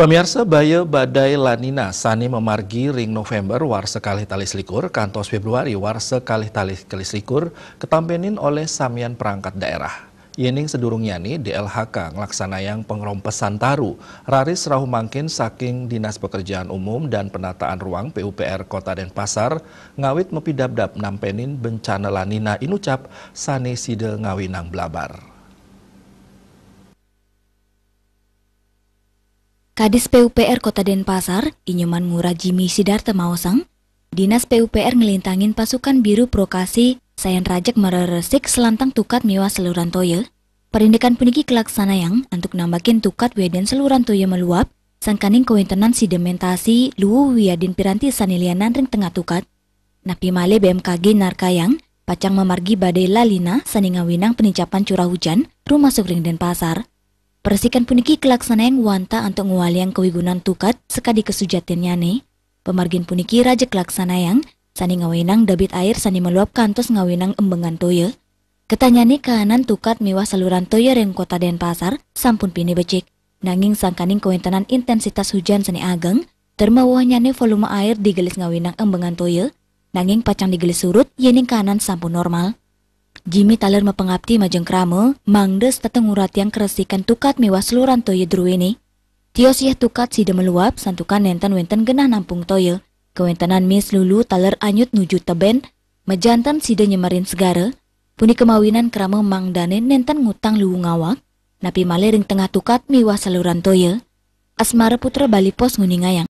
Pemirsa bayo Badai Lanina Sani memargi ring November war sekali talis likur kantos Februari war sekali talis kelis likur ketampenin oleh samian perangkat daerah. Yening yani DLHK ngelaksanayang pengrompesan taru Raris Rahumangkin saking Dinas Pekerjaan Umum dan Penataan Ruang PUPR Kota Denpasar ngawit mepidabdab nampenin bencana lanina inucap sani Sidel ngawinang blabar. Kadis PUPR Kota Denpasar, Inyoman Ngura Jimmy Sidarta Mausang, Dinas PUPR ngelintangin pasukan biru prokasi Sayan Rajak Mereresik selantang tukat miwa seluruh toye. Perindikan puniki kelaksana yang untuk nambahkin tukat weden seluruh toye meluap, sangkaning kewintenan si dementasi luwu wiadin piranti sanilianan ring tengah tukat. Napi male BMKG narkayang, pacang memargi badai lalina saninga winang penincapan curah hujan, rumah sukring Denpasar. Persikan puniki kelaksanaan wanta untuk yang kewigunan tukat sekadi kesujatin nyane. Pemargin puniki raja yang sani ngawinang debit air sani meluap kantos ngawinang embengan toyo. Ketanya nih kanan tukat mewah saluran toye reng kota pasar sampun pini becik. Nanging sangkaning kewintanan intensitas hujan sani ageng, nyane volume air digelis ngawinang embengan toyo. nanging pacang digelis surut yening kanan sampun normal. Jimmy taler mepengabdi majeng krame, mangdes yang keresikan tukat mewah luran toye ini. Tios yeh tukat sida meluap, santukan nenten-wenten genah nampung toye. Kewentanan mis lulu taler anyut nuju teben, mejantan sida nyemarin segara. Puni kemawinan krame mang danen nenten ngutang luwu ngawak, napi malering tengah tukat mewah saluran toye. Asmara putra Bali pos nguning